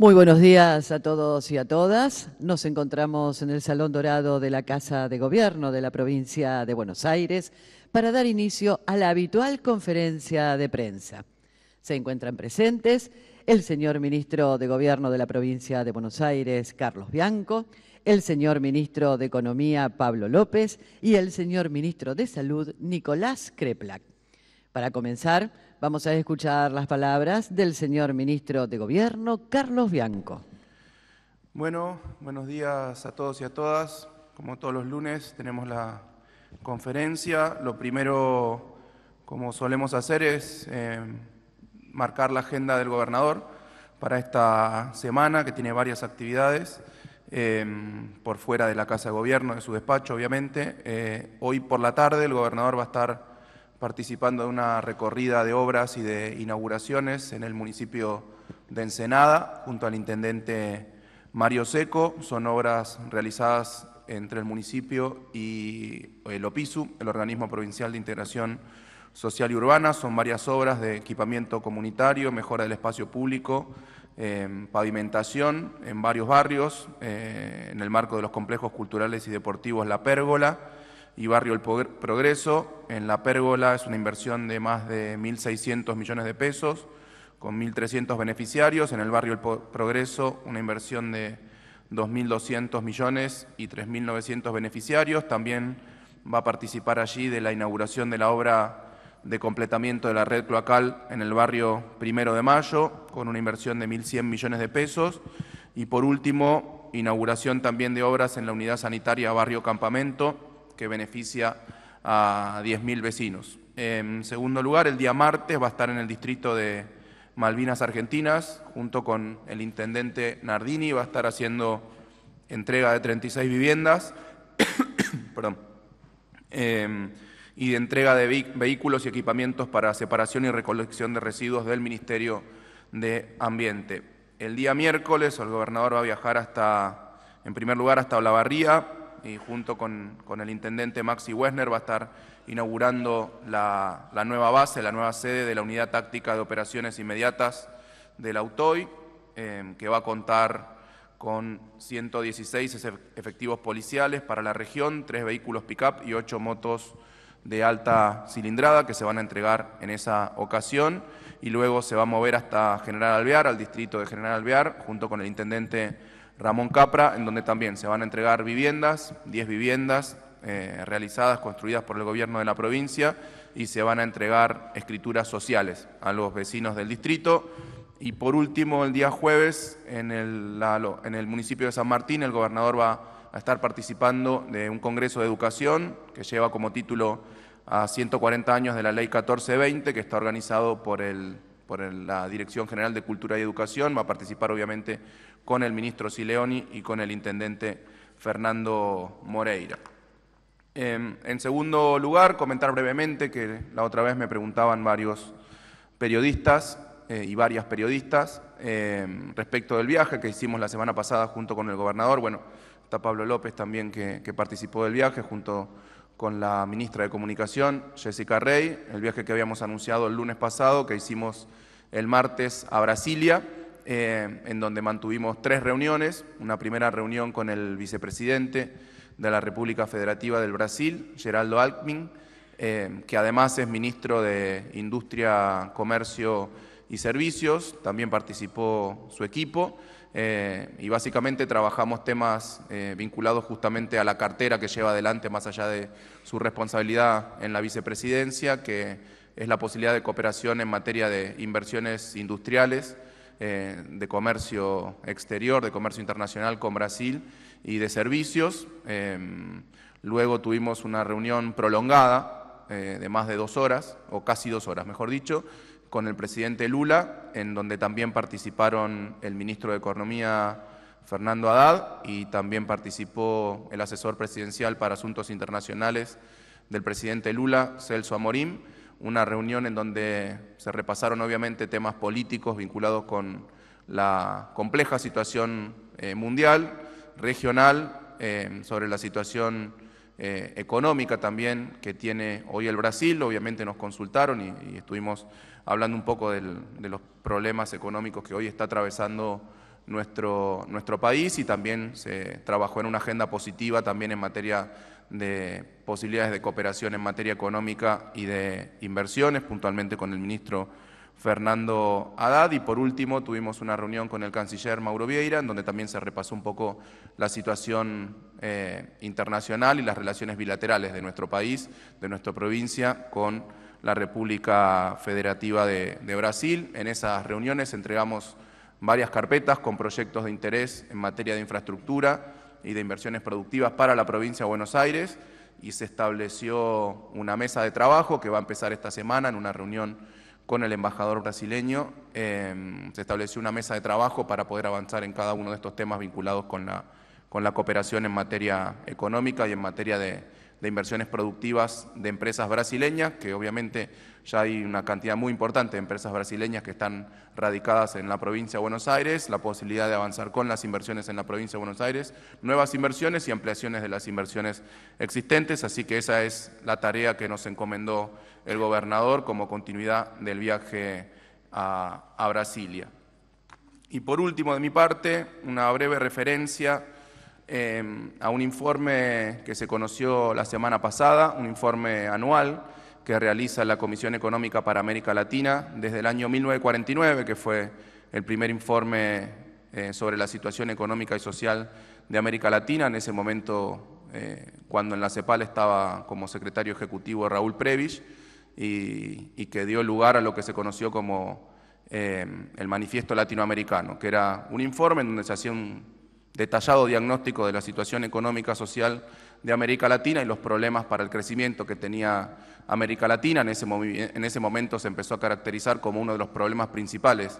Muy buenos días a todos y a todas. Nos encontramos en el Salón Dorado de la Casa de Gobierno de la provincia de Buenos Aires para dar inicio a la habitual conferencia de prensa. Se encuentran presentes el señor ministro de Gobierno de la provincia de Buenos Aires, Carlos Bianco, el señor ministro de Economía, Pablo López, y el señor ministro de Salud, Nicolás Kreplak. Para comenzar, Vamos a escuchar las palabras del señor ministro de Gobierno, Carlos Bianco. Bueno, buenos días a todos y a todas. Como todos los lunes tenemos la conferencia. Lo primero, como solemos hacer, es eh, marcar la agenda del gobernador para esta semana, que tiene varias actividades, eh, por fuera de la Casa de Gobierno, de su despacho, obviamente. Eh, hoy por la tarde el gobernador va a estar participando de una recorrida de obras y de inauguraciones en el municipio de Ensenada, junto al intendente Mario Seco. Son obras realizadas entre el municipio y el OPISU, el Organismo Provincial de Integración Social y Urbana. Son varias obras de equipamiento comunitario, mejora del espacio público, em, pavimentación en varios barrios, eh, en el marco de los complejos culturales y deportivos La Pérgola, y Barrio El Progreso. En la pérgola es una inversión de más de 1.600 millones de pesos, con 1.300 beneficiarios. En el Barrio El Progreso, una inversión de 2.200 millones y 3.900 beneficiarios. También va a participar allí de la inauguración de la obra de completamiento de la red cloacal en el barrio Primero de Mayo, con una inversión de 1.100 millones de pesos. Y por último, inauguración también de obras en la unidad sanitaria Barrio Campamento, que beneficia a 10.000 vecinos. En segundo lugar, el día martes va a estar en el distrito de Malvinas Argentinas, junto con el intendente Nardini, va a estar haciendo entrega de 36 viviendas em, y de entrega de vehículos y equipamientos para separación y recolección de residuos del Ministerio de Ambiente. El día miércoles el gobernador va a viajar hasta, en primer lugar, hasta Olavarría, y junto con, el intendente Maxi Wesner va a estar inaugurando la, nueva base, la nueva sede de la Unidad Táctica de Operaciones Inmediatas del AUTOI, em, que va a contar con 116 efectivos policiales para la región, tres vehículos pick-up y ocho motos de alta cilindrada que se van a entregar en esa ocasión y luego se va a mover hasta General Alvear, al distrito de General Alvear, junto con el intendente Ramón Capra, en donde también se van a entregar viviendas, 10 viviendas eh, realizadas, construidas por el gobierno de la provincia, y se van a entregar escrituras sociales a los vecinos del distrito. Y por último, el día jueves, en el, municipio de San Martín, el gobernador va a estar participando de un congreso de educación que lleva como título a 140 años de la ley 1420, que está organizado por, por la Dirección General de Cultura y Educación. Va a participar, obviamente, con el ministro Sileoni y con el intendente Fernando Moreira. Em, en segundo lugar, comentar brevemente que la otra vez me preguntaban varios periodistas eh, y varias periodistas em, respecto del viaje que hicimos la semana pasada junto con el gobernador. Bueno, está Pablo López también que participó del viaje junto con la ministra de Comunicación, Jessica Rey, el viaje que habíamos anunciado el lunes pasado, que hicimos el martes a Brasilia eh, en donde mantuvimos tres reuniones, una primera reunión con el vicepresidente de la República Federativa del Brasil, Geraldo Alckmin, eh, que además es ministro de Industria, Comercio y Servicios, también participó su equipo, eh, y básicamente trabajamos temas vinculados justamente a la cartera que lleva adelante, más allá de su responsabilidad en la vicepresidencia, que es la posibilidad de cooperación en materia de inversiones industriales eh, de comercio exterior, de comercio internacional con Brasil y de servicios. Eh, luego tuvimos una reunión prolongada eh, de más de dos horas, o casi dos horas, mejor dicho, con el presidente Lula, en donde también participaron el ministro de Economía Fernando Haddad y también participó el asesor presidencial para asuntos internacionales del presidente Lula, Celso Amorim una reunión en donde se repasaron obviamente temas políticos vinculados con la compleja situación eh, mundial, regional, eh, sobre la situación eh, económica también que tiene hoy el Brasil. Obviamente nos consultaron y, estuvimos hablando un poco de los problemas económicos que hoy está atravesando nuestro, nuestro país y también se trabajó en una agenda positiva también en materia de posibilidades de cooperación en materia económica y de inversiones, puntualmente con el ministro Fernando Haddad. Y por último, tuvimos una reunión con el canciller Mauro Vieira, en donde también se repasó un poco la situación eh, internacional y las relaciones bilaterales de nuestro país, de nuestra provincia, con la República Federativa de Brasil. En esas reuniones entregamos varias carpetas con proyectos de interés en materia de infraestructura y de inversiones productivas para la provincia de Buenos Aires y se estableció una mesa de trabajo que va a empezar esta semana en una reunión con el embajador brasileño. Eh, se estableció una mesa de trabajo para poder avanzar en cada uno de estos temas vinculados con la, con la cooperación en materia económica y en materia de, de inversiones productivas de empresas brasileñas, que obviamente ya hay una cantidad muy importante de empresas brasileñas que están radicadas en la provincia de Buenos Aires, la posibilidad de avanzar con las inversiones en la provincia de Buenos Aires, nuevas inversiones y ampliaciones de las inversiones existentes, así que esa es la tarea que nos encomendó el gobernador como continuidad del viaje a, Brasilia. Y por último, de mi parte, una breve referencia Em, a un informe que se conoció la semana pasada, un informe anual que realiza la Comisión Económica para América Latina desde el año 1949, que fue el primer informe eh, sobre la situación económica y social de América Latina, en ese momento eh, cuando en la CEPAL estaba como secretario ejecutivo Raúl Previch, y, que dio lugar a lo que se conoció como em, el Manifiesto Latinoamericano, que era un informe en donde se hacía un detallado diagnóstico de la situación económica social de América Latina y los problemas para el crecimiento que tenía América Latina. En ese, momento se empezó a caracterizar como uno de los problemas principales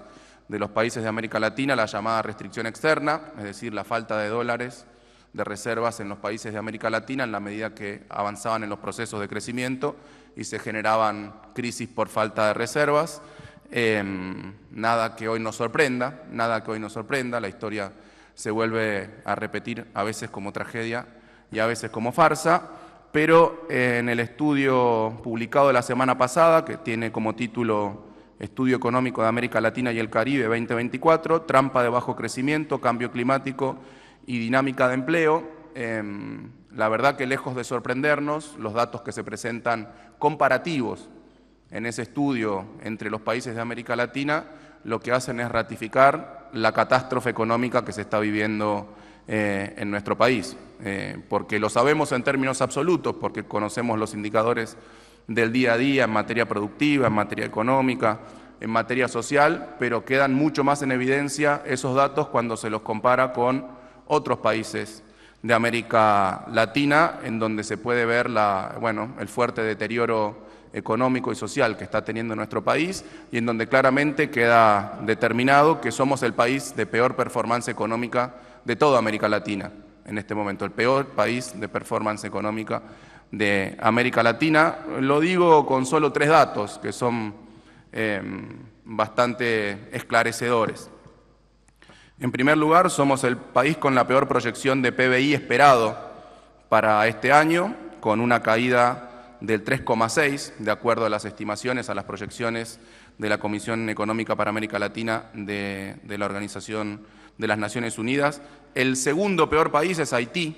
de los países de América Latina la llamada restricción externa, es decir, la falta de dólares de reservas en los países de América Latina en la medida que avanzaban en los procesos de crecimiento y se generaban crisis por falta de reservas. Em, nada que hoy nos sorprenda, nada que hoy nos sorprenda, la historia se vuelve a repetir a veces como tragedia y a veces como farsa, pero eh, en el estudio publicado la semana pasada, que tiene como título Estudio Económico de América Latina y el Caribe 2024, Trampa de Bajo Crecimiento, Cambio Climático y Dinámica de Empleo, em, la verdad que lejos de sorprendernos, los datos que se presentan comparativos en ese estudio entre los países de América Latina, lo que hacen es ratificar la catástrofe económica que se está viviendo eh, en nuestro país, eh, porque lo sabemos en términos absolutos, porque conocemos los indicadores del día a día en materia productiva, en materia económica, en materia social, pero quedan mucho más en evidencia esos datos cuando se los compara con otros países de América Latina, en donde se puede ver la, bueno, el fuerte deterioro económico y social que está teniendo nuestro país y en donde claramente queda determinado que somos el país de peor performance económica de toda América Latina en este momento, el peor país de performance económica de América Latina. Lo digo con solo tres datos que son eh, bastante esclarecedores. En primer lugar, somos el país con la peor proyección de PBI esperado para este año, con una caída del 3,6, de acuerdo a las estimaciones, a las proyecciones de la Comisión Económica para América Latina de, la Organización de las Naciones Unidas. El segundo peor país es Haití,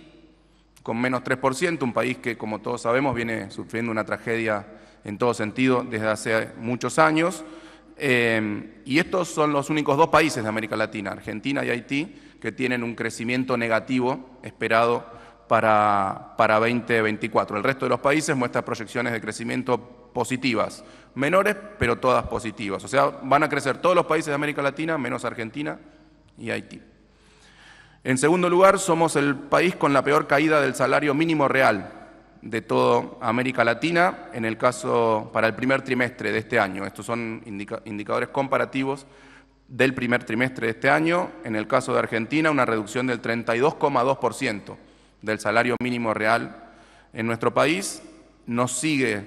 con menos 3%, un país que, como todos sabemos, viene sufriendo una tragedia en todo sentido desde hace muchos años. Eh, y estos son los únicos dos países de América Latina, Argentina y Haití, que tienen un crecimiento negativo esperado para, para 2024. El resto de los países muestra proyecciones de crecimiento positivas, menores, pero todas positivas. O sea, van a crecer todos los países de América Latina, menos Argentina y Haití. En segundo lugar, somos el país con la peor caída del salario mínimo real de toda América Latina, en el caso para el primer trimestre de este año. Estos son indicadores comparativos del primer trimestre de este año. En el caso de Argentina, una reducción del 32,2% del salario mínimo real en nuestro país. Nos sigue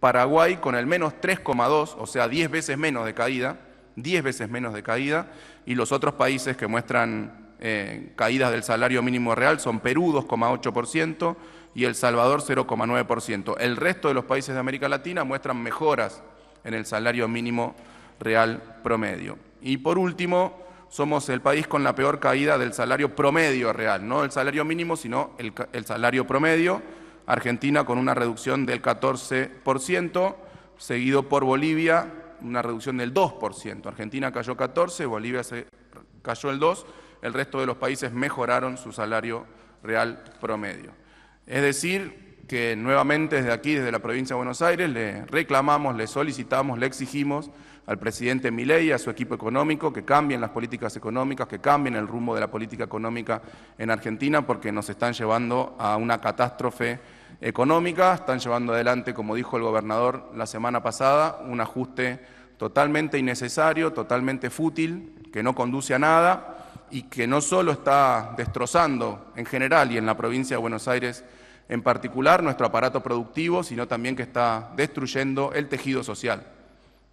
Paraguay con el menos 3,2, o sea, 10 veces menos de caída, 10 veces menos de caída, y los otros países que muestran eh, caídas del salario mínimo real son Perú 2,8% y El Salvador 0,9%. El resto de los países de América Latina muestran mejoras en el salario mínimo real promedio. Y por último, somos el país con la peor caída del salario promedio real, no el salario mínimo, sino el, salario promedio. Argentina con una reducción del 14%, seguido por Bolivia, una reducción del 2%. Argentina cayó 14, Bolivia cayó el 2, el resto de los países mejoraron su salario real promedio. Es decir, que nuevamente desde aquí, desde la provincia de Buenos Aires, le reclamamos, le solicitamos, le exigimos al presidente Milei y a su equipo económico que cambien las políticas económicas, que cambien el rumbo de la política económica en Argentina, porque nos están llevando a una catástrofe económica, están llevando adelante, como dijo el gobernador la semana pasada, un ajuste totalmente innecesario, totalmente fútil, que no conduce a nada y que no solo está destrozando en general y en la provincia de Buenos Aires en particular nuestro aparato productivo, sino también que está destruyendo el tejido social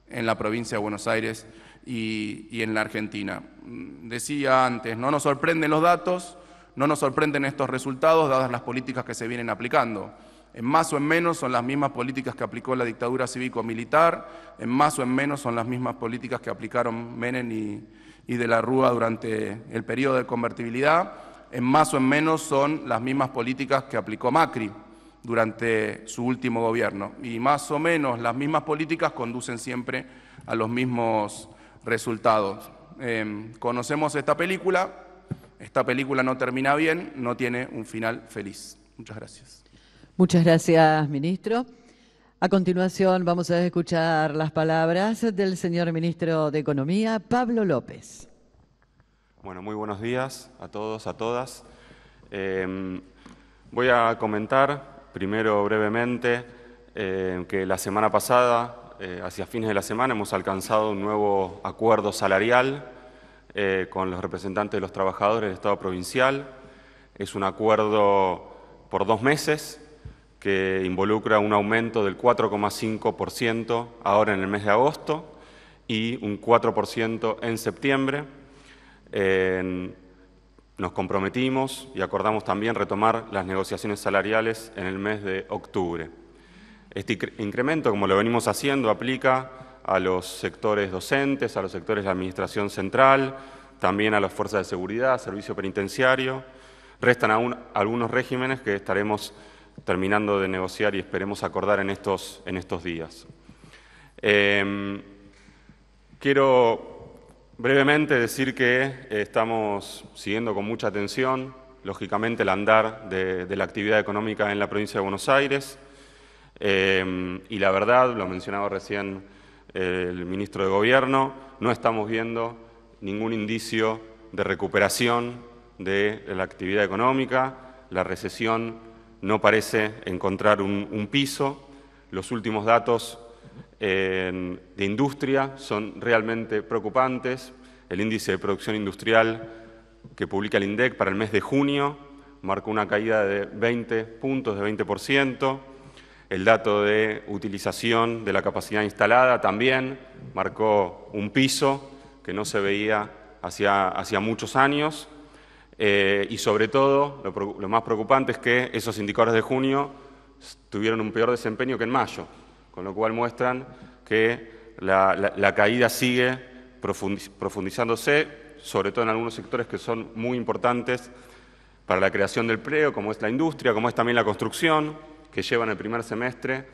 en la provincia de Buenos Aires y, en la Argentina. Mm, decía antes, no nos sorprenden los datos, no nos sorprenden estos resultados dadas las políticas que se vienen aplicando. En más o en menos son las mismas políticas que aplicó la dictadura cívico-militar, en más o en menos son las mismas políticas que aplicaron Menem y, y de la Rúa durante el periodo de convertibilidad, en más o en menos son las mismas políticas que aplicó Macri durante su último gobierno. Y más o menos las mismas políticas conducen siempre a los mismos resultados. Em, conocemos esta película, esta película no termina bien, no tiene un final feliz. Muchas gracias. Muchas gracias, ministro. A continuación vamos a escuchar las palabras del señor ministro de Economía, Pablo López. Bueno, muy buenos días a todos, a todas. Em, voy a comentar Primero, brevemente, eh, que la semana pasada, eh, hacia fines de la semana, hemos alcanzado un nuevo acuerdo salarial eh, con los representantes de los trabajadores del Estado provincial. Es un acuerdo por dos meses que involucra un aumento del 4,5% ahora en el mes de agosto y un 4% en septiembre. En nos comprometimos y acordamos también retomar las negociaciones salariales en el mes de octubre. Este incremento, como lo venimos haciendo, aplica a los sectores docentes, a los sectores de Administración Central, también a las fuerzas de seguridad, servicio penitenciario. Restan aún algunos regímenes que estaremos terminando de negociar y esperemos acordar en estos, en estos días. Em, quiero Brevemente decir que eh, estamos siguiendo con mucha atención, lógicamente, el andar de, la actividad económica en la provincia de Buenos Aires. Eh, y la verdad, lo mencionaba recién eh, el ministro de Gobierno, no estamos viendo ningún indicio de recuperación de la actividad económica. La recesión no parece encontrar un, un piso. Los últimos datos de industria son realmente preocupantes. El índice de producción industrial que publica el INDEC para el mes de junio marcó una caída de 20 puntos, de 20%. El dato de utilización de la capacidad instalada también marcó un piso que no se veía hacía, hacia muchos años. Eh, y sobre todo, lo más preocupante es que esos indicadores de junio tuvieron un peor desempeño que en mayo con lo cual muestran que la, caída sigue profundizándose, sobre todo en algunos sectores que son muy importantes para la creación del empleo, como es la industria, como es también la construcción, que lleva en el primer semestre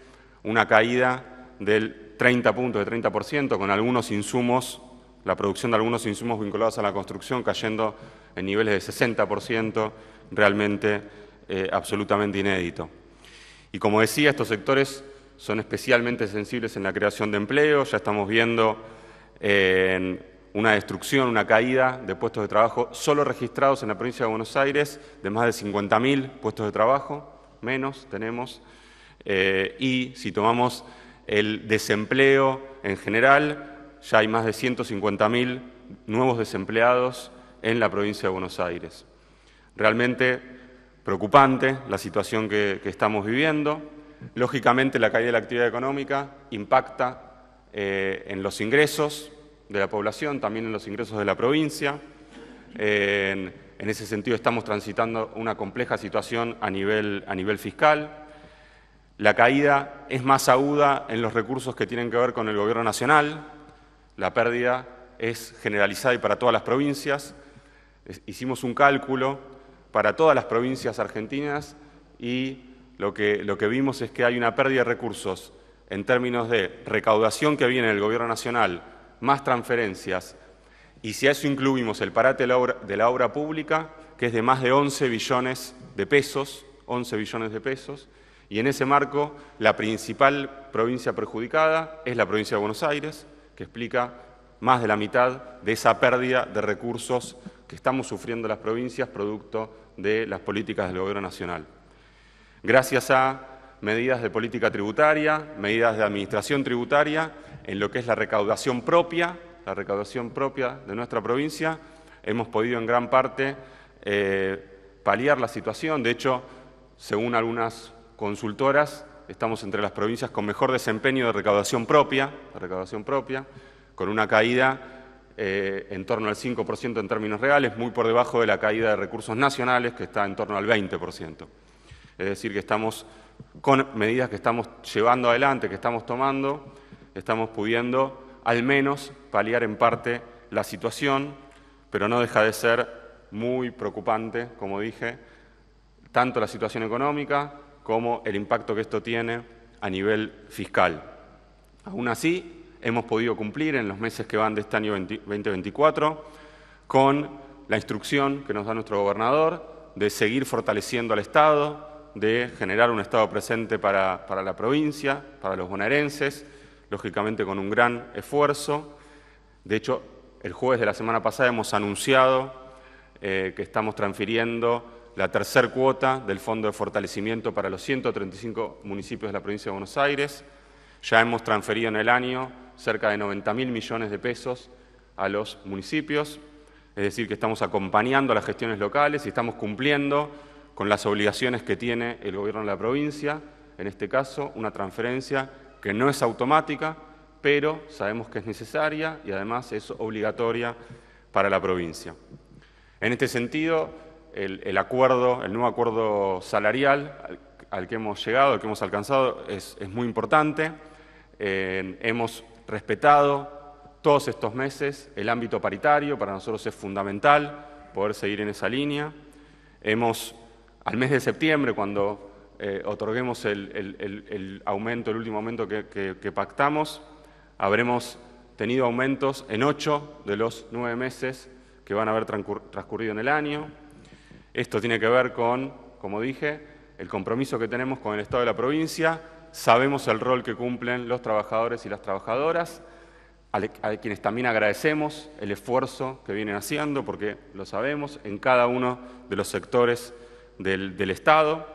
una caída del 30 puntos, de 30%, con algunos insumos, la producción de algunos insumos vinculados a la construcción cayendo en niveles de 60%, realmente eh, absolutamente inédito. Y como decía, estos sectores son especialmente sensibles en la creación de empleo, ya estamos viendo eh, una destrucción, una caída de puestos de trabajo solo registrados en la provincia de Buenos Aires, de más de 50.000 puestos de trabajo, menos tenemos, eh, y si tomamos el desempleo en general, ya hay más de 150.000 nuevos desempleados en la provincia de Buenos Aires. Realmente preocupante la situación que estamos viviendo. Lógicamente, la caída de la actividad económica impacta eh, en los ingresos de la población, también en los ingresos de la provincia. en, ese sentido, estamos transitando una compleja situación a nivel, a nivel fiscal. La caída es más aguda en los recursos que tienen que ver con el Gobierno Nacional. La pérdida es generalizada y para todas las provincias. Hicimos un cálculo para todas las provincias argentinas y lo que, vimos es que hay una pérdida de recursos en términos de recaudación que viene del Gobierno Nacional, más transferencias, y si a eso incluimos el parate de la obra, pública, que es de más de 11 billones de pesos, 11 billones de pesos, y en ese marco la principal provincia perjudicada es la provincia de Buenos Aires, que explica más de la mitad de esa pérdida de recursos que estamos sufriendo las provincias producto de las políticas del Gobierno Nacional gracias a medidas de política tributaria, medidas de administración tributaria, en lo que es la recaudación propia, la recaudación propia de nuestra provincia, hemos podido en gran parte eh, paliar la situación. De hecho, según algunas consultoras, estamos entre las provincias con mejor desempeño de recaudación propia, de recaudación propia con una caída eh, en torno al 5% en términos reales, muy por debajo de la caída de recursos nacionales, que está en torno al 20%. Es decir, que estamos con medidas que estamos llevando adelante, que estamos tomando, estamos pudiendo al menos paliar en parte la situación, pero no deja de ser muy preocupante, como dije, tanto la situación económica como el impacto que esto tiene a nivel fiscal. Aún así, hemos podido cumplir en los meses que van de este año 2024 con la instrucción que nos da nuestro gobernador de seguir fortaleciendo al Estado, de generar un Estado presente para, la provincia, para los bonaerenses, lógicamente con un gran esfuerzo. De hecho, el jueves de la semana pasada hemos anunciado eh, que estamos transfiriendo la tercer cuota del Fondo de Fortalecimiento para los 135 municipios de la provincia de Buenos Aires. Ya hemos transferido en el año cerca de 90 mil millones de pesos a los municipios, es decir, que estamos acompañando a las gestiones locales y estamos cumpliendo con las obligaciones que tiene el gobierno de la provincia, en este caso una transferencia que no es automática, pero sabemos que es necesaria y además es obligatoria para la provincia. En este sentido, el, acuerdo, el nuevo acuerdo salarial al, que hemos llegado, al que hemos alcanzado, es, muy importante. Eh, hemos respetado todos estos meses el ámbito paritario, para nosotros es fundamental poder seguir en esa línea. Hemos al mes de septiembre, cuando eh, otorguemos el, aumento, el último aumento que, que, pactamos, habremos tenido aumentos en ocho de los nueve meses que van a haber transcurrido en el año. Esto tiene que ver con, como dije, el compromiso que tenemos con el Estado de la provincia, sabemos el rol que cumplen los trabajadores y las trabajadoras, a quienes también agradecemos el esfuerzo que vienen haciendo, porque lo sabemos, en cada uno de los sectores del, Estado.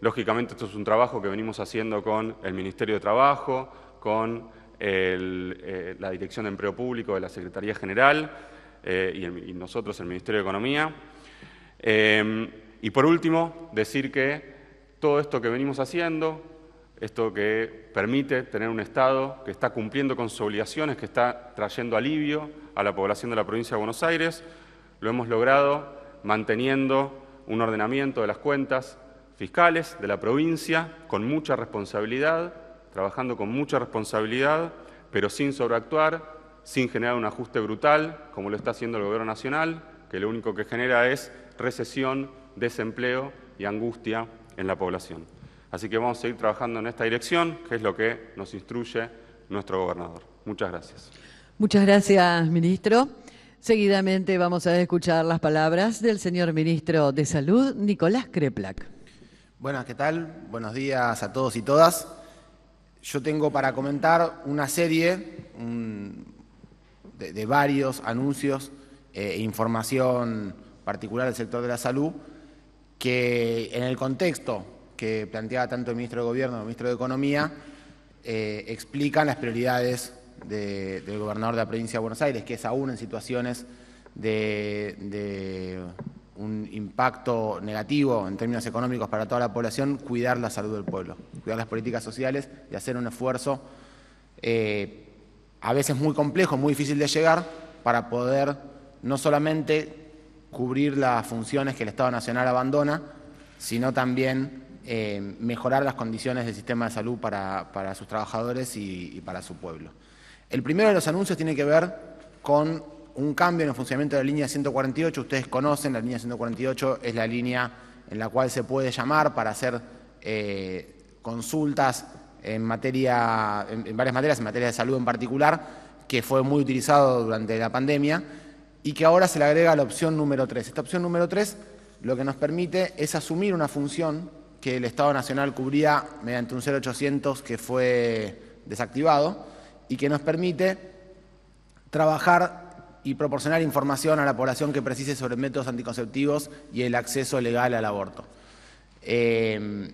lógicamente esto es un trabajo que venimos haciendo con el Ministerio de Trabajo, con eh, la Dirección de Empleo Público de la Secretaría General eh, y, y, nosotros, el Ministerio de Economía. Em, y por último, decir que todo esto que venimos haciendo, esto que permite tener un Estado que está cumpliendo con sus obligaciones, que está trayendo alivio a la población de la provincia de Buenos Aires. Lo hemos logrado manteniendo un ordenamiento de las cuentas fiscales de la provincia con mucha responsabilidad, trabajando con mucha responsabilidad, pero sin sobreactuar, sin generar un ajuste brutal, como lo está haciendo el Gobierno Nacional, que lo único que genera es recesión, desempleo y angustia en la población. Así que vamos a seguir trabajando en esta dirección, que es lo que nos instruye nuestro gobernador. Muchas gracias. Muchas gracias, ministro. Seguidamente vamos a escuchar las palabras del señor ministro de Salud, Nicolás Kreplak. Buenas, ¿qué tal? Buenos días a todos y todas. Yo tengo para comentar una serie de, varios anuncios eh, e información particular del sector de la salud que en el contexto que planteaba tanto el ministro de Gobierno como el ministro de Economía eh, explican las prioridades del gobernador de la provincia de Buenos Aires, que es aún en situaciones de, un impacto negativo en términos económicos para toda la población, cuidar la salud del pueblo, cuidar las políticas sociales y hacer un esfuerzo eh, a veces muy complejo, muy difícil de llegar, para poder no solamente cubrir las funciones que el Estado Nacional abandona, sino también eh, mejorar las condiciones del sistema de salud para, sus trabajadores y para su pueblo. El primero de los anuncios tiene que ver con un cambio en el funcionamiento de la línea 148. Ustedes conocen, la línea 148 es la línea en la cual se puede llamar para hacer eh, consultas en materia, en, varias materias, en materia de salud en particular, que fue muy utilizado durante la pandemia y que ahora se le agrega la opción número 3. Esta opción número 3 lo que nos permite es asumir una función que el Estado Nacional cubría mediante un 0800 que fue desactivado y que nos permite trabajar y proporcionar información a la población que precise sobre métodos anticonceptivos y el acceso legal al aborto. Eh,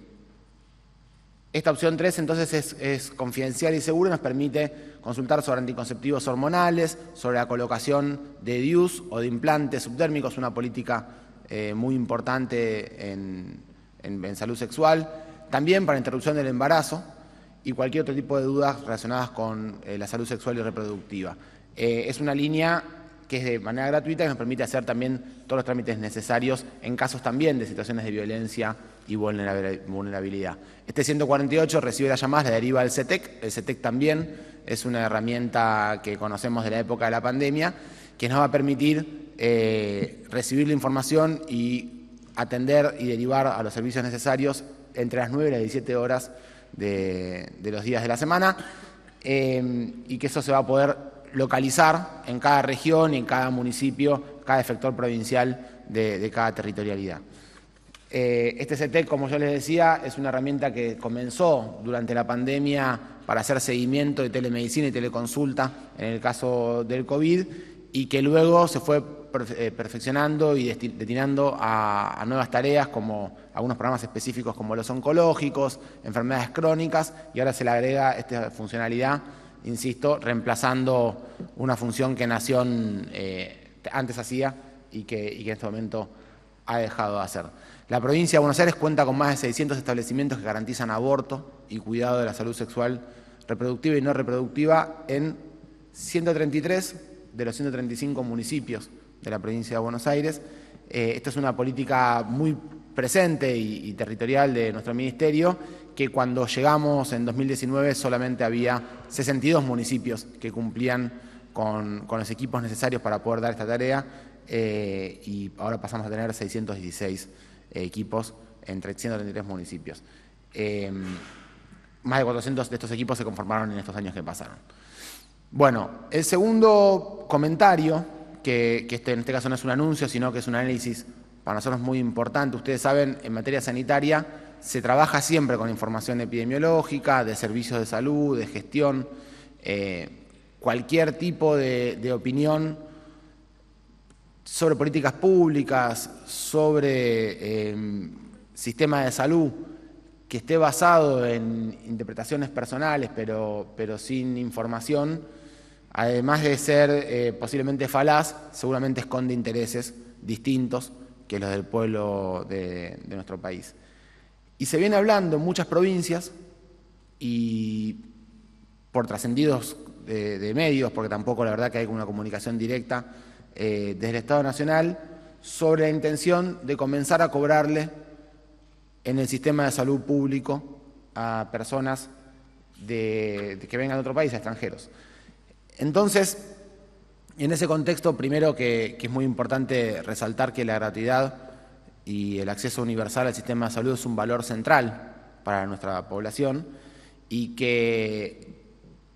esta opción 3 entonces es, confidencial y segura, nos permite consultar sobre anticonceptivos hormonales, sobre la colocación de DIUs o de implantes subdérmicos, una política eh, muy importante en, en salud sexual, también para interrupción del embarazo, y cualquier otro tipo de dudas relacionadas con eh, la salud sexual y reproductiva. Eh, es una línea que es de manera gratuita y nos permite hacer también todos los trámites necesarios en casos también de situaciones de violencia y vulnerabilidad. Este 148 recibe las llamadas, la deriva del CETEC. E el CETEC e también es una herramienta que conocemos de la época de la pandemia, que nos va a permitir eh, recibir la información y atender y derivar a los servicios necesarios entre las 9 y las 17 horas de, los días de la semana, eh, y que eso se va a poder localizar en cada región, en cada municipio, cada efector provincial de, cada territorialidad. Eh, este CTEC, como yo les decía, es una herramienta que comenzó durante la pandemia para hacer seguimiento de telemedicina y teleconsulta en el caso del COVID y que luego se fue eh, perfeccionando y destinando a, nuevas tareas como algunos programas específicos como los oncológicos, enfermedades crónicas y ahora se le agrega esta funcionalidad, insisto, reemplazando una función que Nación eh, antes hacía y que, y que en este momento ha dejado de hacer. La provincia de Buenos Aires cuenta con más de 600 establecimientos que garantizan aborto y cuidado de la salud sexual reproductiva y no reproductiva en 133 de los 135 municipios de la provincia de Buenos Aires. Eh, esta es una política muy presente y, territorial de nuestro ministerio, que cuando llegamos en 2019 solamente había 62 municipios que cumplían con, los equipos necesarios para poder dar esta tarea eh, y ahora pasamos a tener 616 eh, equipos entre 133 municipios. Em, más de 400 de estos equipos se conformaron en estos años que pasaron. Bueno, el segundo comentario que, este, en este caso no es un anuncio, sino que es un análisis para nosotros muy importante. Ustedes saben, en materia sanitaria se trabaja siempre con información epidemiológica, de servicios de salud, de gestión, eh, cualquier tipo de, opinión sobre políticas públicas, sobre em, sistema de salud, que esté basado en interpretaciones personales, pero sin información además de ser eh, posiblemente falaz, seguramente esconde intereses distintos que los del pueblo de, nuestro país. Y se viene hablando en muchas provincias y por trascendidos de, medios, porque tampoco la verdad que hay una comunicación directa eh, desde el Estado Nacional, sobre la intención de comenzar a cobrarle en el sistema de salud público a personas que vengan de otro país, a extranjeros. Entonces, en ese contexto, primero que, es muy importante resaltar que la gratuidad y el acceso universal al sistema de salud es un valor central para nuestra población y que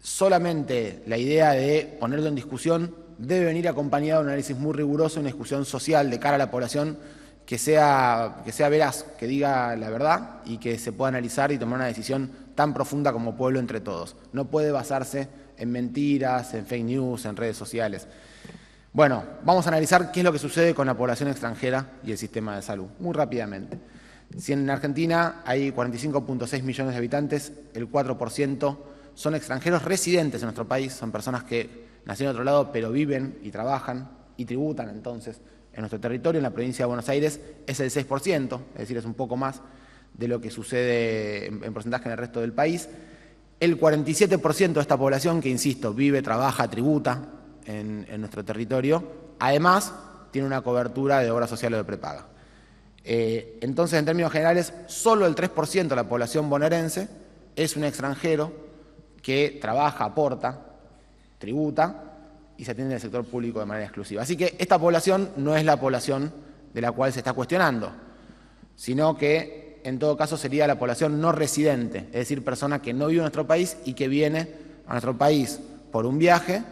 solamente la idea de ponerlo en discusión debe venir acompañada de un análisis muy riguroso, una discusión social de cara a la población que sea, que sea veraz, que diga la verdad y que se pueda analizar y tomar una decisión tan profunda como pueblo entre todos. No puede basarse en mentiras, en fake news, en redes sociales. Bueno, vamos a analizar qué es lo que sucede con la población extranjera y el sistema de salud, muy rápidamente. Si en Argentina hay 45.6 millones de habitantes, el 4% son extranjeros residentes en nuestro país, son personas que nacieron en otro lado pero viven y trabajan y tributan entonces en nuestro territorio, en la provincia de Buenos Aires, es el 6%, es decir, es un poco más de lo que sucede en porcentaje en el resto del país. El 47% de esta población, que insisto, vive, trabaja, tributa en, nuestro territorio, además tiene una cobertura de social o de prepaga. Eh, entonces, en términos generales, solo el 3% de la población bonaerense es un extranjero que trabaja, aporta, tributa y se atiende en el sector público de manera exclusiva. Así que esta población no es la población de la cual se está cuestionando, sino que en todo caso sería la población no residente, es decir, persona que no vive en nuestro país y que viene a nuestro país por un viaje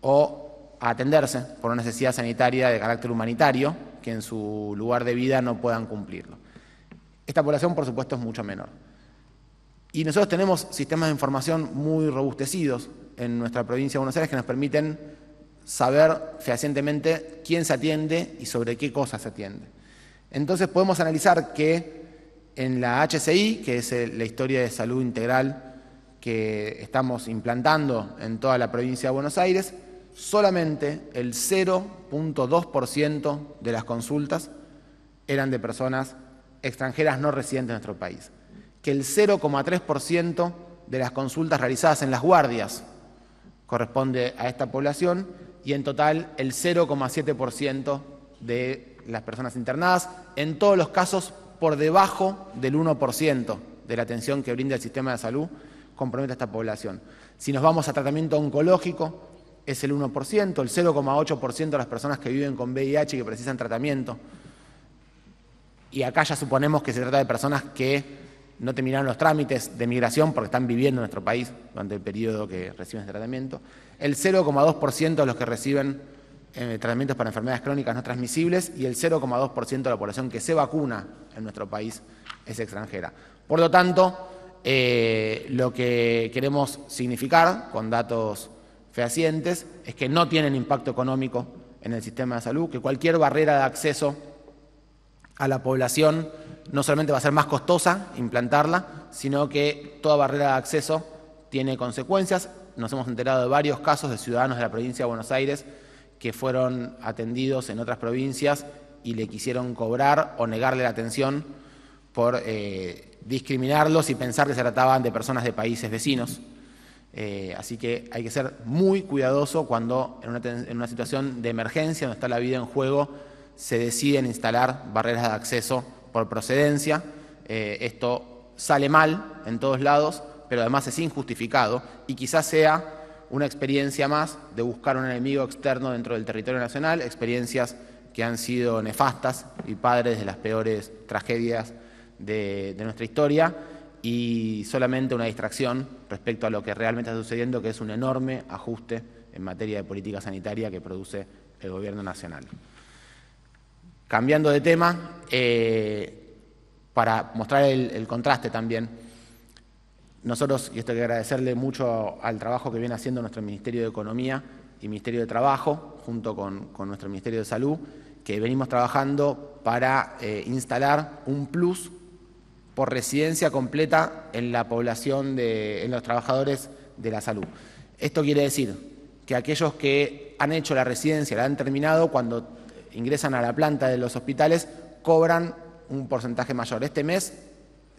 o a atenderse por una necesidad sanitaria de carácter humanitario que en su lugar de vida no puedan cumplirlo. Esta población, por supuesto, es mucho menor. Y nosotros tenemos sistemas de información muy robustecidos en nuestra provincia de Buenos Aires que nos permiten saber fehacientemente quién se atiende y sobre qué cosas se atiende. Entonces podemos analizar que en la HCI, que es eh, la historia de salud integral que estamos implantando en toda la provincia de Buenos Aires, solamente el 0.2% de las consultas eran de personas extranjeras no residentes en nuestro país. Que el 0,3% de las consultas realizadas en las guardias corresponde a esta población y en total el 0,7% de las personas internadas, en todos los casos por debajo del 1% de la atención que brinda el sistema de salud compromete a esta población. Si nos vamos a tratamiento oncológico, es el 1%, el 0,8% de las personas que viven con VIH y que precisan tratamiento. Y acá ya suponemos que se trata de personas que no terminaron los trámites de migración porque están viviendo en nuestro país durante el periodo que reciben este tratamiento. El 0,2% de los que reciben eh, tratamientos para enfermedades crónicas no transmisibles y el 0,2% de la población que se vacuna en nuestro país es extranjera. Por lo tanto, eh, lo que queremos significar con datos fehacientes es que no tienen impacto económico en el sistema de salud, que cualquier barrera de acceso a la población no solamente va a ser más costosa implantarla, sino que toda barrera de acceso tiene consecuencias. Nos hemos enterado de varios casos de ciudadanos de la provincia de Buenos Aires que fueron atendidos en otras provincias y le quisieron cobrar o negarle la atención por eh, discriminarlos y pensar que se trataban de personas de países vecinos. Eh, así que hay que ser muy cuidadoso cuando en una, situación de emergencia, donde está la vida en juego, se deciden instalar barreras de acceso por procedencia. Eh, esto sale mal en todos lados, pero además es injustificado y quizás sea una experiencia más de buscar un enemigo externo dentro del territorio nacional, experiencias que han sido nefastas y padres de las peores tragedias de, nuestra historia y solamente una distracción respecto a lo que realmente está sucediendo, que es un enorme ajuste en materia de política sanitaria que produce el Gobierno Nacional. Cambiando de tema, eh, para mostrar el, contraste también nosotros, y esto hay que agradecerle mucho al trabajo que viene haciendo nuestro Ministerio de Economía y Ministerio de Trabajo, junto con, nuestro Ministerio de Salud, que venimos trabajando para eh, instalar un plus por residencia completa en la población, de, en los trabajadores de la salud. Esto quiere decir que aquellos que han hecho la residencia, la han terminado, cuando ingresan a la planta de los hospitales, cobran un porcentaje mayor. Este mes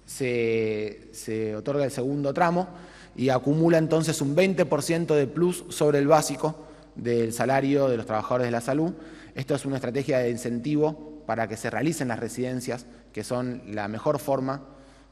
se, otorga el segundo tramo y acumula entonces un 20% de plus sobre el básico del salario de los trabajadores de la salud. Esto es una estrategia de incentivo para que se realicen las residencias, que son la mejor forma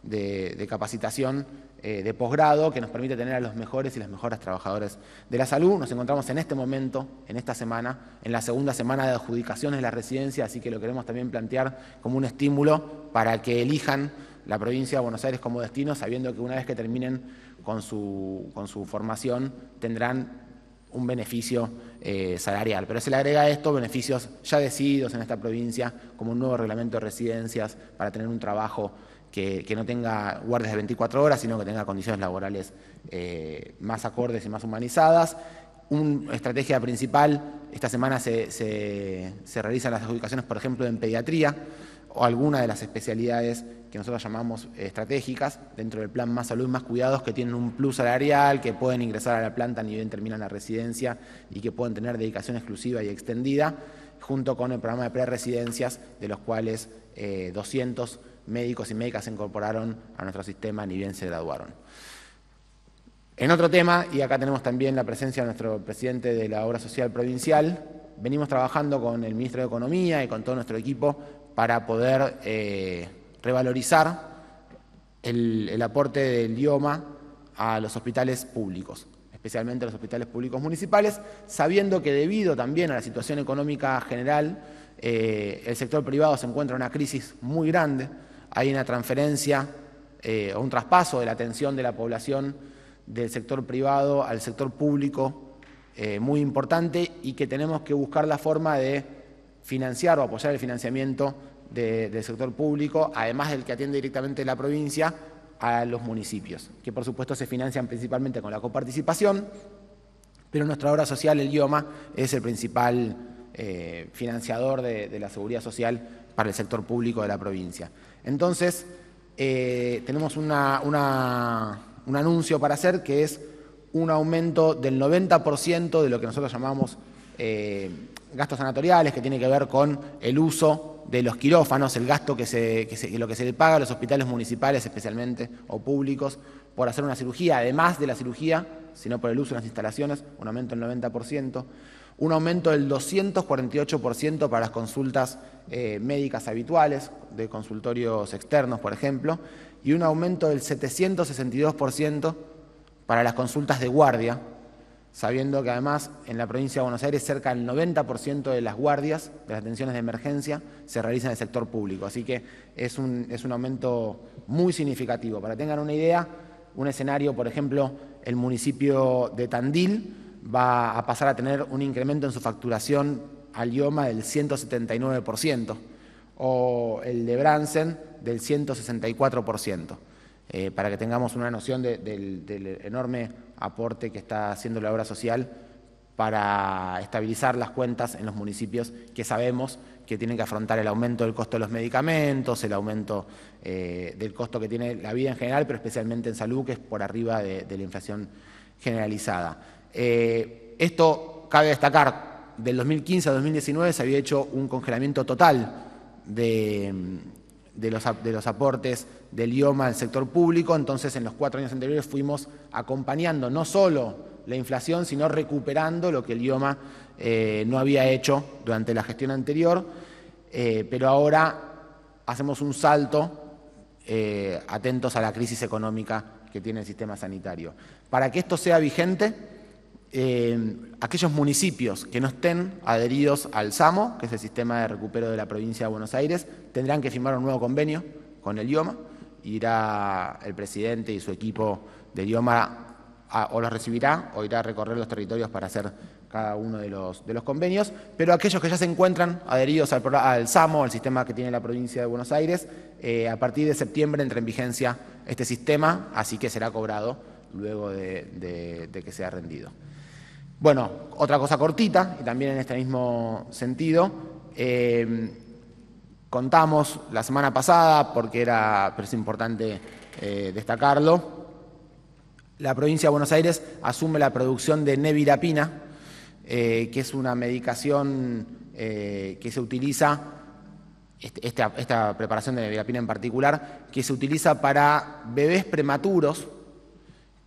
de, capacitación eh, de posgrado que nos permite tener a los mejores y las mejores trabajadores de la salud. Nos encontramos en este momento, en esta semana, en la segunda semana de adjudicaciones de la residencia, así que lo queremos también plantear como un estímulo para que elijan la provincia de Buenos Aires como destino, sabiendo que una vez que terminen con su, con su formación tendrán un beneficio eh, salarial. Pero se le agrega esto beneficios ya decididos en esta provincia, como un nuevo reglamento de residencias para tener un trabajo que, no tenga guardias de 24 horas, sino que tenga condiciones laborales eh, más acordes y más humanizadas. Una estrategia principal, esta semana se, se realizan las adjudicaciones, por ejemplo, en pediatría o alguna de las especialidades que nosotros llamamos eh, estratégicas dentro del plan Más Salud, Más Cuidados, que tienen un plus salarial, que pueden ingresar a la planta ni bien terminan la residencia y que pueden tener dedicación exclusiva y extendida, junto con el programa de residencias de los cuales 200 eh, médicos y médicas se incorporaron a nuestro sistema ni bien se graduaron. En otro tema, y acá tenemos también la presencia de nuestro presidente de la Obra Social Provincial, venimos trabajando con el ministro de Economía y con todo nuestro equipo para poder eh, revalorizar el, aporte del idioma a los hospitales públicos especialmente a los hospitales públicos municipales, sabiendo que debido también a la situación económica general, eh, el sector privado se encuentra en una crisis muy grande, hay una transferencia eh, o un traspaso de la atención de la población del sector privado al sector público muy importante y que tenemos que buscar la forma de financiar o apoyar el financiamiento del sector público, además del que atiende directamente la provincia, a los municipios, que por supuesto se financian principalmente con la coparticipación, pero nuestra obra social, el IOMA, es el principal eh, financiador de, la seguridad social para el sector público de la provincia. Entonces, eh, tenemos un anuncio para hacer que es un aumento del 90% de lo que nosotros llamamos eh, gastos sanatoriales, que tiene que ver con el uso de los quirófanos, el gasto que se, lo que se le paga a los hospitales municipales especialmente o públicos por hacer una cirugía, además de la cirugía, sino por el uso de las instalaciones, un aumento del 90%, un aumento del 248% para las consultas eh, médicas habituales, de consultorios externos, por ejemplo, y un aumento del 762% para las consultas de guardia, sabiendo que además en la provincia de Buenos Aires cerca del 90% de las guardias de las atenciones de emergencia se realizan en el sector público. Así que es un, es un aumento muy significativo. Para que tengan una idea, un escenario, por ejemplo, el municipio de Tandil va a pasar a tener un incremento en su facturación al IOMA del 179%, o el de Bransen del 164%, eh, para que tengamos una noción del enorme aporte que está haciendo la obra social para estabilizar las cuentas en los municipios que sabemos que tienen que afrontar el aumento del costo de los medicamentos, el aumento eh, del costo que tiene la vida en general, pero especialmente en salud, que es por arriba de, la inflación generalizada. Eh, esto cabe destacar, del 2015 a 2019 se había hecho un congelamiento total de los aportes del IOMA al sector público, entonces en los cuatro años anteriores fuimos acompañando no solo la inflación, sino recuperando lo que el IOMA eh, no había hecho durante la gestión anterior, eh, pero ahora hacemos un salto eh, atentos a la crisis económica que tiene el sistema sanitario. Para que esto sea vigente, aquellos municipios que no estén adheridos al SAMO, que es el sistema de recupero de la provincia de Buenos Aires, tendrán que firmar un nuevo convenio con el IOMA, irá el presidente y su equipo de idioma o los recibirá o irá a recorrer los territorios para hacer cada uno de los, de los convenios, pero aquellos que ya se encuentran adheridos al, SAMO, al sistema que tiene la provincia de Buenos Aires, eh, a partir de septiembre entra en vigencia este sistema, así que será cobrado luego de, que sea rendido. Bueno, otra cosa cortita, y también en este mismo sentido, eh, contamos la semana pasada, porque era, es importante eh, destacarlo, la provincia de Buenos Aires asume la producción de nevirapina, eh, que es una medicación eh, que se utiliza, este, esta, preparación de nevirapina en particular, que se utiliza para bebés prematuros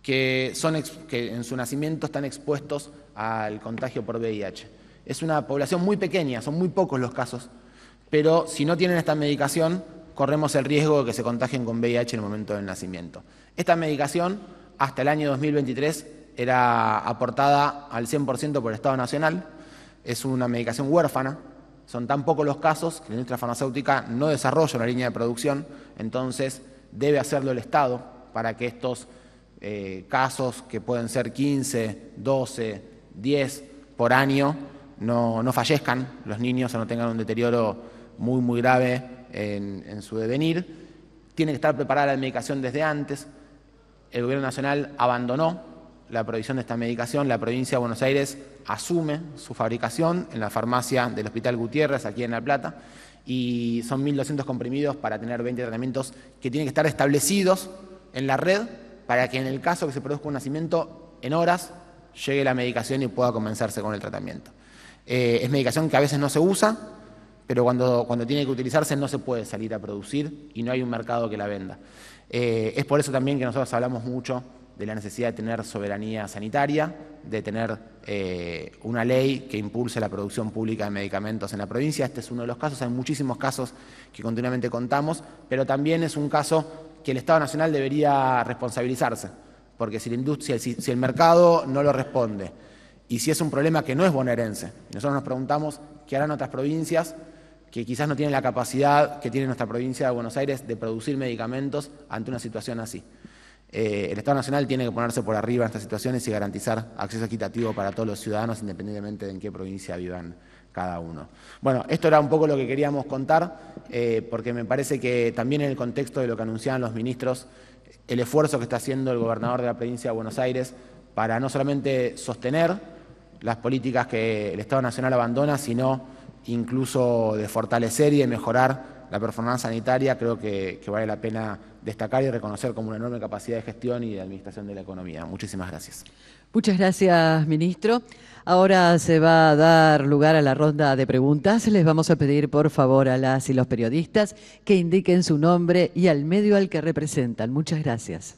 que, son que en su nacimiento están expuestos al contagio por VIH. Es una población muy pequeña, son muy pocos los casos pero si no tienen esta medicación, corremos el riesgo de que se contagien con VIH en el momento del nacimiento. Esta medicación, hasta el año 2023, era aportada al 100% por el Estado Nacional. Es una medicación huérfana. Son tan pocos los casos que la industria farmacéutica no desarrolla una línea de producción, entonces debe hacerlo el Estado para que estos eh, casos, que pueden ser 15, 12, 10 por año, no, no fallezcan los niños o no tengan un deterioro muy, muy grave en, su devenir. Tiene que estar preparada la medicación desde antes. El gobierno nacional abandonó la provisión de esta medicación. La provincia de Buenos Aires asume su fabricación en la farmacia del Hospital Gutiérrez, aquí en La Plata, y son 1.200 comprimidos para tener 20 tratamientos que tienen que estar establecidos en la red para que en el caso que se produzca un nacimiento, en horas llegue la medicación y pueda comenzarse con el tratamiento. Eh, es medicación que a veces no se usa, pero cuando, cuando tiene que utilizarse no se puede salir a producir y no hay un mercado que la venda. Eh, es por eso también que nosotros hablamos mucho de la necesidad de tener soberanía sanitaria, de tener eh, una ley que impulse la producción pública de medicamentos en la provincia. Este es uno de los casos, hay muchísimos casos que continuamente contamos, pero también es un caso que el Estado Nacional debería responsabilizarse, porque si, la industria, si, si el mercado no lo responde y si es un problema que no es bonaerense, nosotros nos preguntamos qué harán otras provincias que quizás no tienen la capacidad que tiene nuestra provincia de Buenos Aires de producir medicamentos ante una situación así. Eh, el Estado Nacional tiene que ponerse por arriba en estas situaciones y garantizar acceso equitativo para todos los ciudadanos, independientemente de en qué provincia vivan cada uno. Bueno, esto era un poco lo que queríamos contar, eh, porque me parece que también en el contexto de lo que anunciaban los ministros, el esfuerzo que está haciendo el gobernador de la provincia de Buenos Aires para no solamente sostener las políticas que el Estado Nacional abandona, sino incluso de fortalecer y de mejorar la performance sanitaria, creo que, vale la pena destacar y reconocer como una enorme capacidad de gestión y de administración de la economía. Muchísimas gracias. Muchas gracias, ministro. Ahora se va a dar lugar a la ronda de preguntas. Les vamos a pedir, por favor, a las y los periodistas que indiquen su nombre y al medio al que representan. Muchas gracias.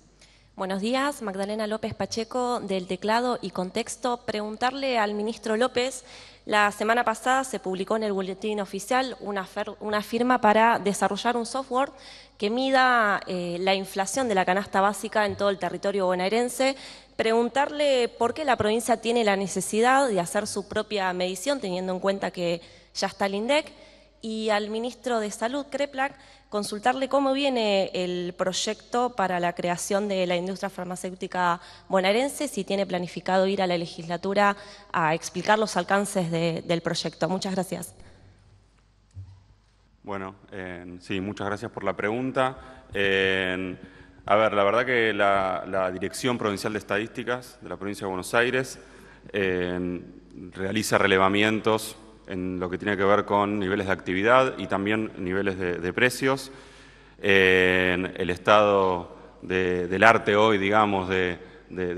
Buenos días, Magdalena López Pacheco del Teclado y Contexto. Preguntarle al ministro López, la semana pasada se publicó en el boletín oficial una, firma para desarrollar un software que mida eh, la inflación de la canasta básica en todo el territorio bonaerense. Preguntarle por qué la provincia tiene la necesidad de hacer su propia medición, teniendo en cuenta que ya está el INDEC y al ministro de Salud, Kreplak, consultarle cómo viene el proyecto para la creación de la industria farmacéutica bonaerense, si tiene planificado ir a la legislatura a explicar los alcances del proyecto. Muchas gracias. Bueno, eh, sí, muchas gracias por la pregunta. Eh, a ver, la verdad que la, Dirección Provincial de Estadísticas de la Provincia de Buenos Aires eh, realiza relevamientos en lo que tiene que ver con niveles de actividad y también niveles de, precios, el estado del arte hoy, digamos, de,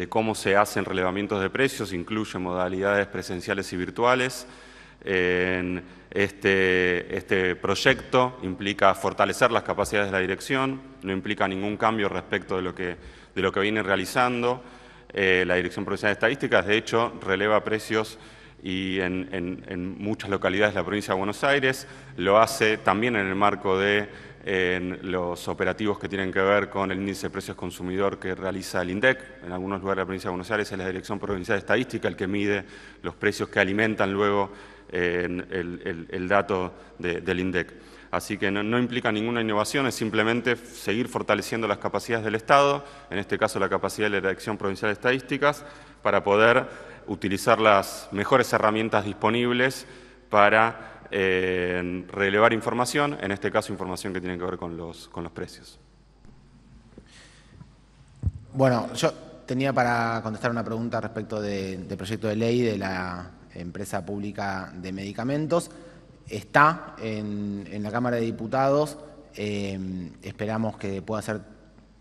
cómo se hacen relevamientos de precios, incluye modalidades presenciales y virtuales. Este, este, proyecto implica fortalecer las capacidades de la dirección, no implica ningún cambio respecto de lo que, de lo que viene realizando. Eh, la Dirección Provincial de Estadísticas, de hecho, releva precios y en, muchas localidades de la provincia de Buenos Aires, lo hace también en el marco de los operativos que tienen que ver con el índice de precios consumidor que realiza el INDEC. En algunos lugares de la provincia de Buenos Aires es la Dirección Provincial de Estadística el que mide los precios que alimentan luego el, el, dato del INDEC. Así que no, no, implica ninguna innovación, es simplemente seguir fortaleciendo las capacidades del Estado, en este caso la capacidad de la Dirección Provincial de Estadísticas, para poder utilizar las mejores herramientas disponibles para eh, relevar información, en este caso información que tiene que ver con los, con los precios. Bueno, yo tenía para contestar una pregunta respecto del proyecto de ley de la empresa pública de medicamentos. Está en, en la Cámara de Diputados, eh, esperamos que pueda ser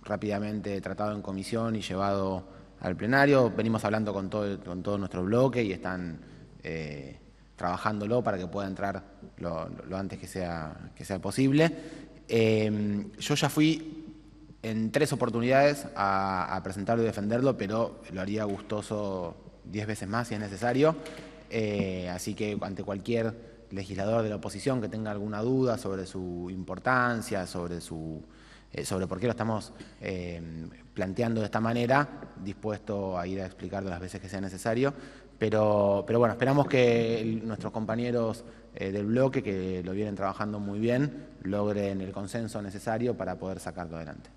rápidamente tratado en comisión y llevado al plenario. Venimos hablando con todo, con todo nuestro bloque y están eh, trabajándolo para que pueda entrar lo, antes que sea, que sea posible. Em, yo ya fui en tres oportunidades a, presentarlo y defenderlo, pero lo haría gustoso diez veces más si es necesario. Eh, así que ante cualquier legislador de la oposición que tenga alguna duda sobre su importancia, sobre su eh, sobre por qué lo estamos eh, planteando de esta manera, dispuesto a ir a explicarlo las veces que sea necesario. Pero, pero bueno, esperamos que nuestros compañeros eh, del bloque, que lo vienen trabajando muy bien, logren el consenso necesario para poder sacarlo adelante.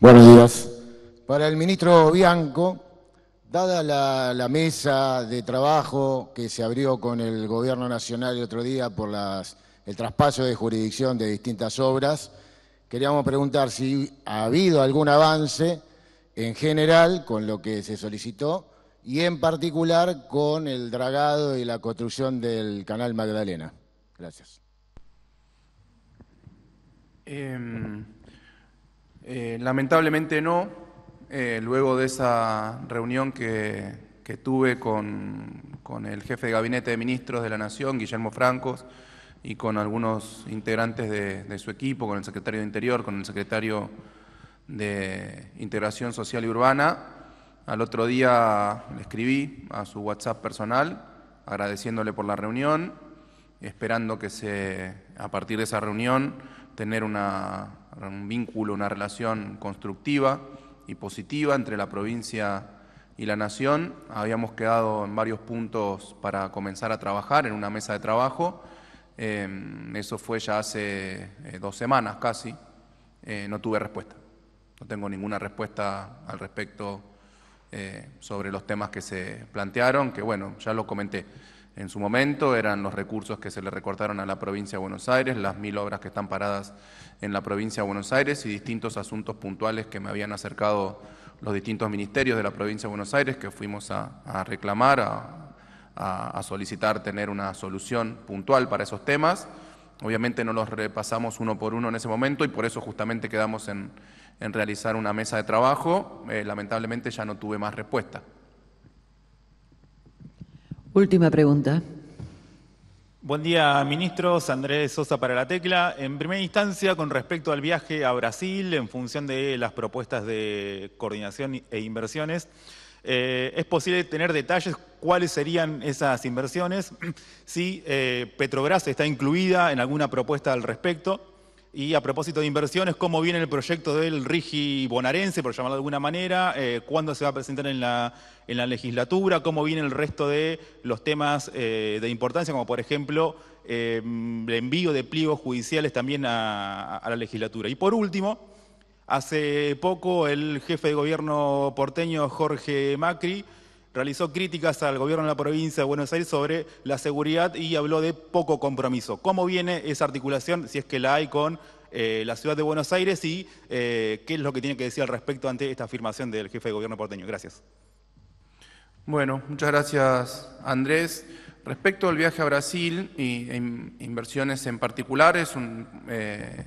Buenos días. Para el ministro Bianco, dada la, la mesa de trabajo que se abrió con el Gobierno Nacional el otro día por las el traspaso de jurisdicción de distintas obras. Queríamos preguntar si ha habido algún avance en general con lo que se solicitó y en particular con el dragado y la construcción del canal Magdalena. Gracias. Em, eh, lamentablemente no. Eh, luego de esa reunión que, tuve con, con, el jefe de gabinete de ministros de la Nación, Guillermo Francos, y con algunos integrantes de, su equipo, con el secretario de Interior, con el secretario de Integración Social y Urbana. Al otro día le escribí a su WhatsApp personal agradeciéndole por la reunión, esperando que se, a partir de esa reunión tener un vínculo, una relación constructiva y positiva entre la provincia y la nación. Habíamos quedado en varios puntos para comenzar a trabajar en una mesa de trabajo Em, eso fue ya hace eh, dos semanas casi. Eh, no tuve respuesta. No tengo ninguna respuesta al respecto eh, sobre los temas que se plantearon, que bueno, ya lo comenté. En su momento eran los recursos que se le recortaron a la provincia de Buenos Aires, las mil obras que están paradas en la provincia de Buenos Aires y distintos asuntos puntuales que me habían acercado los distintos ministerios de la provincia de Buenos Aires que fuimos a, a reclamar, a a, solicitar tener una solución puntual para esos temas. Obviamente no los repasamos uno por uno en ese momento y por eso justamente quedamos en, realizar una mesa de trabajo. Eh, lamentablemente ya no tuve más respuesta. Última pregunta. Buen día, ministros. Andrés Sosa para la tecla. En primera instancia, con respecto al viaje a Brasil, en función de las propuestas de coordinación e inversiones, eh, es posible tener detalles cuáles serían esas inversiones, si eh, Petrobras está incluida en alguna propuesta al respecto. Y a propósito de inversiones, ¿cómo viene el proyecto del Rigi Bonarense, por llamarlo de alguna manera? Eh, ¿Cuándo se va a presentar en la, legislatura? ¿Cómo viene el resto de los temas de importancia, como por ejemplo el envío de pliegos judiciales también a, a la legislatura? Y por último, Hace poco el jefe de gobierno porteño, Jorge Macri, realizó críticas al gobierno de la provincia de Buenos Aires sobre la seguridad y habló de poco compromiso. ¿Cómo viene esa articulación, si es que la hay, con eh, la ciudad de Buenos Aires y eh, qué es lo que tiene que decir al respecto ante esta afirmación del jefe de gobierno porteño? Gracias. Bueno, muchas gracias Andrés. Respecto al viaje a Brasil e inversiones en particular, es un... Eh,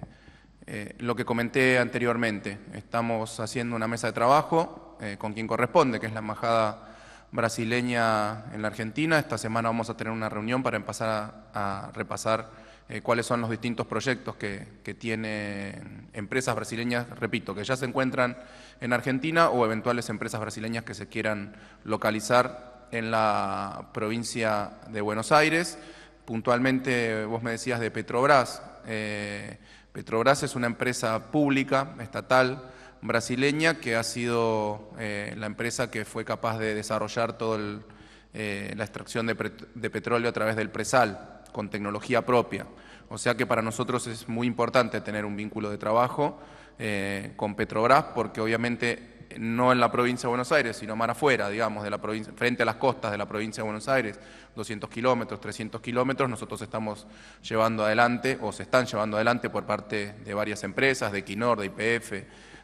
eh, lo que comenté anteriormente, estamos haciendo una mesa de trabajo eh, con quien corresponde, que es la embajada brasileña en la Argentina. Esta semana vamos a tener una reunión para empezar a, repasar eh, cuáles son los distintos proyectos que, tienen empresas brasileñas, repito, que ya se encuentran en Argentina o eventuales empresas brasileñas que se quieran localizar en la provincia de Buenos Aires. Puntualmente, vos me decías de Petrobras. Petrobras es una empresa pública, estatal, brasileña, que ha sido eh, la empresa que fue capaz de desarrollar toda eh, la extracción de, petróleo a través del presal, con tecnología propia. O sea que para nosotros es muy importante tener un vínculo de trabajo eh, con Petrobras, porque obviamente no en la provincia de Buenos Aires, sino más afuera, digamos, de la provincia, frente a las costas de la provincia de Buenos Aires, 200 kilómetros, 300 kilómetros, nosotros estamos llevando adelante, o se están llevando adelante por parte de varias empresas, de Quinor, de IPF,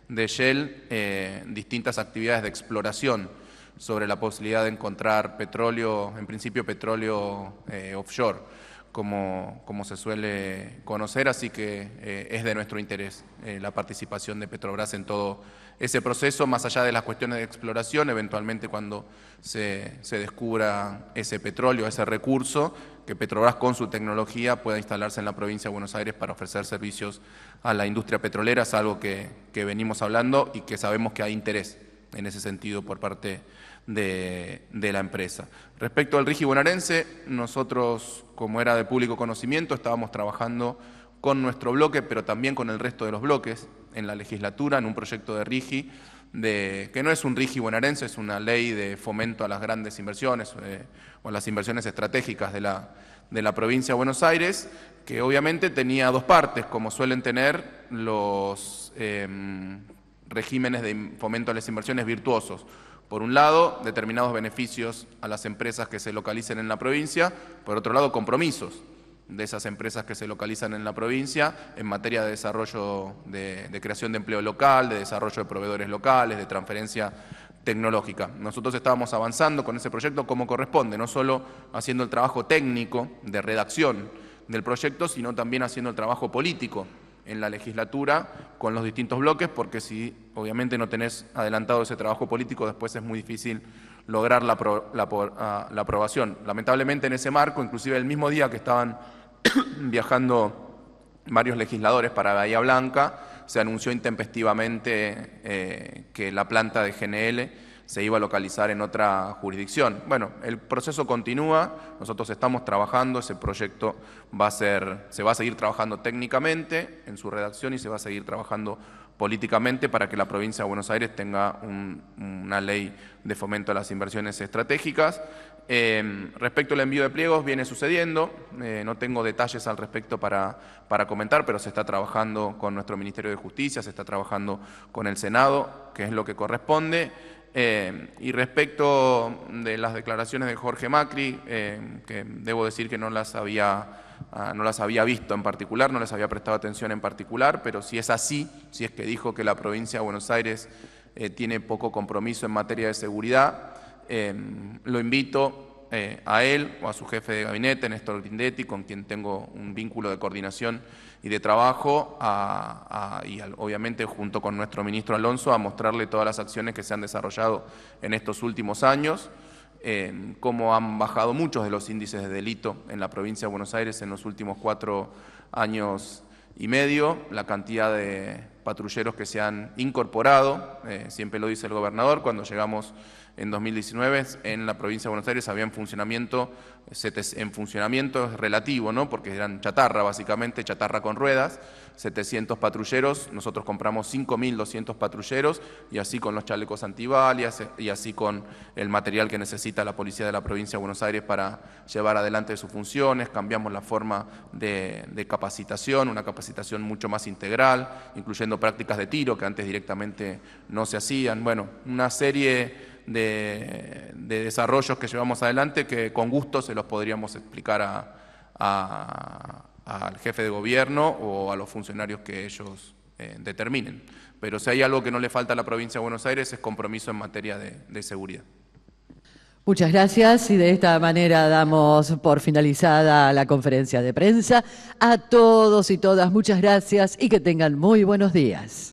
de Shell, eh, distintas actividades de exploración sobre la posibilidad de encontrar petróleo, en principio petróleo eh, offshore, como, como, se suele conocer, así que eh, es de nuestro interés la participación de Petrobras en todo ese proceso, más allá de las cuestiones de exploración, eventualmente cuando se, descubra ese petróleo, ese recurso, que Petrobras con su tecnología pueda instalarse en la provincia de Buenos Aires para ofrecer servicios a la industria petrolera, es algo que, venimos hablando y que sabemos que hay interés en ese sentido por parte de, de la empresa. Respecto al Rigi bonaerense, nosotros, como era de público conocimiento, estábamos trabajando con nuestro bloque, pero también con el resto de los bloques en la legislatura, en un proyecto de RIGI, de, que no es un RIGI bonaerense, es una ley de fomento a las grandes inversiones eh, o a las inversiones estratégicas de la, de la provincia de Buenos Aires, que obviamente tenía dos partes, como suelen tener los em, regímenes de fomento a las inversiones virtuosos. Por un lado, determinados beneficios a las empresas que se localicen en la provincia, por otro lado, compromisos de esas empresas que se localizan en la provincia en materia de desarrollo, de, creación de empleo local, de desarrollo de proveedores locales, de transferencia tecnológica. Nosotros estábamos avanzando con ese proyecto como corresponde, no solo haciendo el trabajo técnico de redacción del proyecto, sino también haciendo el trabajo político en la legislatura con los distintos bloques, porque si obviamente no tenés adelantado ese trabajo político, después es muy difícil lograr la, ah, la, aprobación. Lamentablemente en ese marco, inclusive el mismo día que estaban viajando varios legisladores para Bahía Blanca, se anunció intempestivamente eh, que la planta de GNL se iba a localizar en otra jurisdicción. Bueno, el proceso continúa, nosotros estamos trabajando, ese proyecto va a ser, se va a seguir trabajando técnicamente en su redacción y se va a seguir trabajando políticamente para que la provincia de Buenos Aires tenga una ley de fomento a las inversiones estratégicas. Em, respecto al envío de pliegos, viene sucediendo, eh, no tengo detalles al respecto para, para comentar, pero se está trabajando con nuestro Ministerio de Justicia, se está trabajando con el Senado, que es lo que corresponde. Em, y respecto de las declaraciones de Jorge Macri, em, que debo decir que no las había Ah, no las había visto en particular, no les había prestado atención en particular, pero si es así, si es que dijo que la provincia de Buenos Aires eh, tiene poco compromiso en materia de seguridad, em, lo invito eh, a él o a su jefe de gabinete, Néstor Grindetti, con quien tengo un vínculo de coordinación y de trabajo, y obviamente junto con nuestro ministro Alonso, a mostrarle todas las acciones que se han desarrollado en estos últimos años en cómo han bajado muchos de los índices de delito en la provincia de Buenos Aires en los últimos cuatro años y medio, la cantidad de patrulleros que se han incorporado, eh, siempre lo dice el gobernador, cuando llegamos en 2019 en la provincia de Buenos Aires había en funcionamiento, en funcionamiento relativo, ¿no? porque eran chatarra básicamente, chatarra con ruedas, 700 patrulleros, nosotros compramos 5.200 patrulleros y así con los chalecos antibalias y así con el material que necesita la policía de la provincia de Buenos Aires para llevar adelante sus funciones, cambiamos la forma de, de capacitación, una capacitación mucho más integral, incluyendo prácticas de tiro que antes directamente no se hacían, bueno, una serie de, desarrollos que llevamos adelante que con gusto se los podríamos explicar al jefe de gobierno o a los funcionarios que ellos eh, determinen. Pero si hay algo que no le falta a la provincia de Buenos Aires es compromiso en materia de seguridad. Muchas gracias y de esta manera damos por finalizada la conferencia de prensa. A todos y todas, muchas gracias y que tengan muy buenos días.